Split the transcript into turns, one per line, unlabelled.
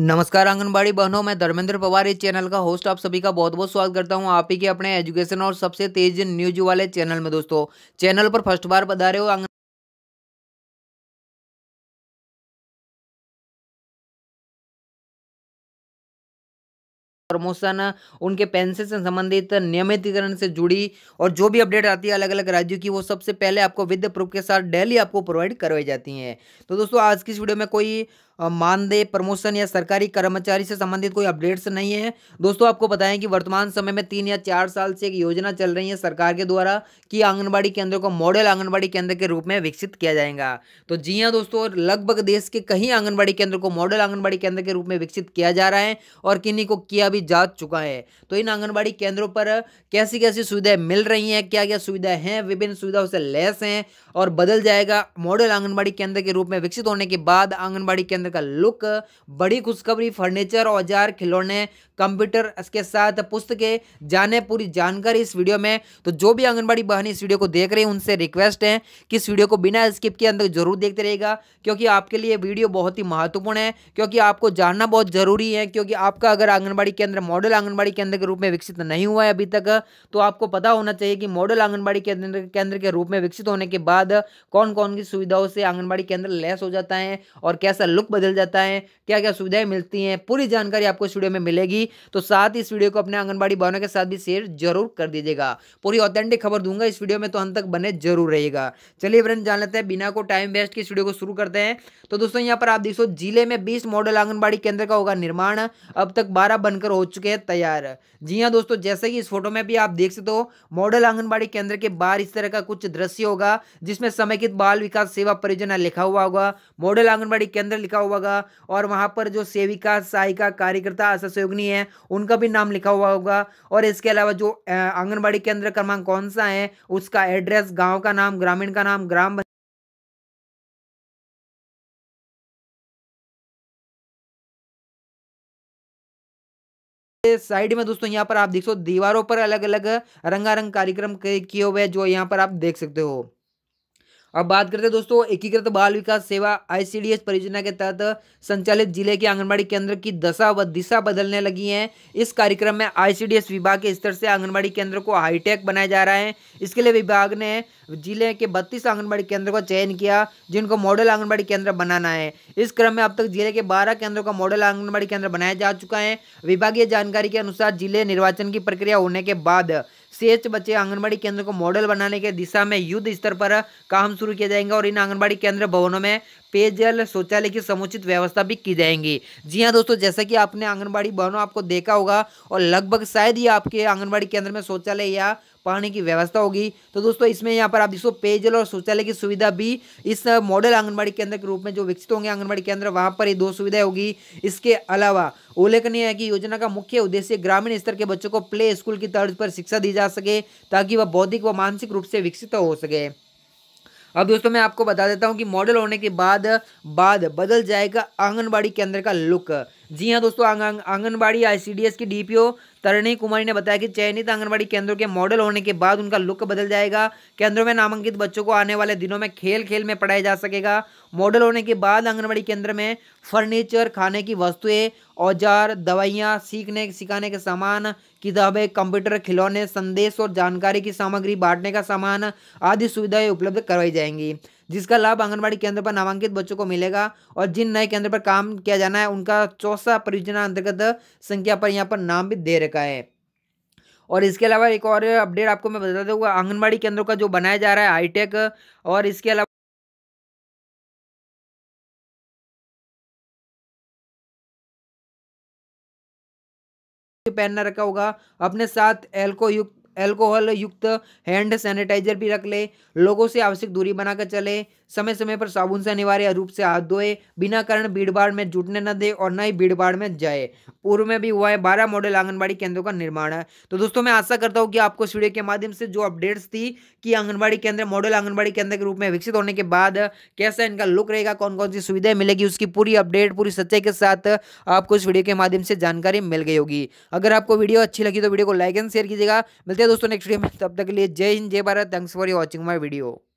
नमस्कार आंगनबाड़ी बहनों मैं धर्मेंद्र पवार इस चैनल का होस्ट आप सभी का बहुत बहुत स्वागत करता हूं आप ही के अपने एजुकेशन और सबसे तेज न्यूज वाले चैनल में दोस्तों
चैनल पर फर्स्ट बार बता रहे हो आंगन प्रमोशन
उनके पेंशन से संबंधित नियमितीकरण से जुड़ी और जो भी अपडेट आती है अलग अलग राज्यों की वो सबसे पहले आपको विद प्रूफ के साथ डेली आपको प्रोवाइड करवाई जाती हैं तो दोस्तों आज की इस वीडियो में कोई मानदेय प्रमोशन या सरकारी कर्मचारी से संबंधित कोई अपडेट्स नहीं है दोस्तों आपको बताएं कि वर्तमान समय में तीन या चार साल से एक योजना चल रही है सरकार के द्वारा कि आंगनबाड़ी केंद्रों को मॉडल आंगनबाड़ी केंद्र के रूप में विकसित किया जाएगा तो जी हाँ दोस्तों लगभग देश के कहीं आंगनबाड़ी केंद्र को मॉडल आंगनबाड़ी केंद्र के रूप में विकसित किया जा रहा है और किन्हीं को किया भी जा चुका है तो इन आंगनबाड़ी केंद्रों पर कैसी कैसी सुविधाएं मिल रही हैं क्या क्या सुविधाएं हैं विभिन्न सुविधाओं से लैस हैं और बदल जाएगा मॉडल आंगनबाड़ी केंद्र के रूप में विकसित होने के बाद आंगनबाड़ी केंद्र केंद्र का लुक बड़ी खुशखबरी फर्नीचर औजार खिलौने कंप्यूटर इसके साथ पुस्तकें जाने पूरी जानकारी इस वीडियो में तो जो भी आंगनबाड़ी बहन इस वीडियो को देख रही हैं उनसे रिक्वेस्ट है कि इस वीडियो को बिना स्किप के अंदर जरूर देखते रहेगा क्योंकि आपके लिए वीडियो बहुत ही महत्वपूर्ण है क्योंकि आपको जानना बहुत जरूरी है क्योंकि आपका अगर आंगनबाड़ी केंद्र मॉडल आंगनबाड़ी केंद्र के रूप में विकसित नहीं हुआ है अभी तक तो आपको पता होना चाहिए कि मॉडल आंगनबाड़ी केंद्र केंद्र के रूप में विकसित होने के बाद कौन कौन की सुविधाओं से आंगनबाड़ी केंद्र लेस हो जाता है और कैसा लुक बदल जाता है क्या क्या सुविधाएं मिलती हैं पूरी जानकारी आपको इस वीडियो में मिलेगी तो साथ इस वीडियो को अपने आंगनबाड़ी भवनों के साथ भी शेयर जरूर कर दीजिएगा पूरी ऑथेंटिक खबर दूंगा इस वीडियो में तो अंत तक बने जरूर रहेगा चलिए फ्रेंड जान लेते हैं बिना को टाइम वेस्ट की वीडियो को शुरू करते हैं तो दोस्तों यहाँ पर आप देख सो जिले में बीस मॉडल आंगनबाड़ी केंद्र का होगा निर्माण अब तक बारह बनकर हो चुके हैं तैयार जी हाँ दोस्तों जैसे कि इस फोटो में भी आप देख सकते हो मॉडल आंगनबाड़ी केंद्र के बाहर इस तरह का कुछ दृश्य होगा जिसमें समेकित बाल विकास सेवा परियोजना लिखा हुआ होगा मॉडल आंगनबाड़ी केंद्र लिखा लिखा हुआ होगा और वहाँ पर जो सेविका सहायिका कार्यकर्ता आशा सहयोगनी है उनका भी नाम लिखा हुआ होगा और इसके अलावा जो आंगनबाड़ी केंद्र क्रमांक कौन सा है उसका एड्रेस गाँव
का नाम ग्रामीण का नाम ग्राम साइड में दोस्तों
यहां पर आप देख सो दीवारों पर अलग अलग रंगारंग कार्यक्रम किए हुए जो यहां पर आप देख सकते हो अब बात करते हैं दोस्तों एकीकृत बाल विकास सेवा आईसीडीएस परियोजना के तहत संचालित जिले के आंगनबाड़ी केंद्र की दशा व दिशा बदलने लगी है इस कार्यक्रम में आईसीडीएस विभाग के स्तर से आंगनबाड़ी केंद्र को हाईटेक बनाया जा रहा है इसके लिए विभाग ने जिले के बत्तीस आंगनबाड़ी केंद्र का चयन किया जिनको मॉडल आंगनबाड़ी केंद्र बनाना है इस क्रम में अब तक जिले के बारह केंद्रों का मॉडल आंगनबाड़ी केंद्र बनाया जा चुका है विभागीय जानकारी के अनुसार जिले निर्वाचन की प्रक्रिया होने के बाद शेष बच्चे आंगनबाड़ी केंद्र को मॉडल बनाने के दिशा में युद्ध स्तर पर काम शुरू किया जाएगा और इन आंगनबाड़ी केंद्र भवनों में पेयजल शौचालय की समुचित व्यवस्था भी की जाएंगी जी हाँ दोस्तों जैसा कि आपने आंगनबाड़ी बहनों आपको देखा होगा और लगभग शायद ही आपके आंगनबाड़ी केंद्र में शौचालय या पानी की व्यवस्था होगी तो दोस्तों इसमें यहाँ पर आप जिसको पेयजल और शौचालय की सुविधा भी इस मॉडल आंगनबाड़ी केंद्र के रूप में जो विकसित होंगे आंगनबाड़ी केंद्र वहाँ पर ये दो सुविधाएं होगी इसके अलावा उल्लेखनीय है कि योजना का मुख्य उद्देश्य ग्रामीण स्तर के बच्चों को प्ले स्कूल की तर्ज पर शिक्षा दी जा सके ताकि वह बौद्धिक व मानसिक रूप से विकसित हो सके अब दोस्तों मैं आपको बता देता हूँ कि मॉडल होने के बाद बाद बदल जाएगा आंगनबाड़ी केंद्र का लुक जी हाँ दोस्तों आंगनबाड़ी आईसीडीएस की डीपीओ तरणी कुमारी ने बताया कि चयनित आंगनबाड़ी केंद्रों के मॉडल होने के बाद उनका लुक बदल जाएगा केंद्रों में नामांकित बच्चों को आने वाले दिनों में खेल खेल में पढ़ाया जा सकेगा मॉडल होने के बाद आंगनबाड़ी केंद्र में फर्नीचर खाने की वस्तुएं औजार दवाइयाँ सीखने सिखाने के सामान किताबें कंप्यूटर खिलौने संदेश और जानकारी की सामग्री बांटने का सामान आदि सुविधाएं उपलब्ध करवाई जाएंगी जिसका लाभ आंगनबाड़ी केंद्र पर नामांकित बच्चों को मिलेगा और जिन नए केंद्र पर काम किया जाना है उनका चौथा परियोजना अंतर्गत संख्या पर यहाँ पर नाम भी दे रखा है और इसके अलावा एक और अपडेट आपको मैं बता दूंगा आंगनबाड़ी केंद्रों का जो बनाया जा रहा है
हाईटेक और इसके अलावा पहनना रखा होगा
अपने साथ एल्को युक्त एल्कोहल युक्त हैंड सैनिटाइजर भी रख ले लोगों से आवश्यक दूरी बनाकर चले समय समय पर साबुन से अनिवार्य रूप से हाथ धोए बिना कारण भीड़भाड़ में जुटने न दे और न ही भीड़भाड़ में जाए पूर्व में भी हुआ है बारह मॉडल आंगनबाड़ी केंद्रों का निर्माण है तो दोस्तों मैं आशा करता हूँ कि आपको इस वीडियो के माध्यम से जो अपडेट्स थी कि आंगनबाड़ी केंद्र मॉडल आंगनबाड़ी केंद्र के रूप में विकसित होने के बाद कैसा इनका लुक रहेगा कौन कौन सी सुविधाएं मिलेगी उसकी पूरी अपडेट पूरी सच्चाई के साथ आपको इस वीडियो के माध्यम से जानकारी मिल गई होगी अगर आपको वीडियो अच्छी लगी तो वीडियो को लाइक एंड शेयर कीजिएगा मिलते हैं दोस्तों नेक्स्ट वीडियो में तब तक के लिए जय हिंद जय Bharat thanks for watching my
video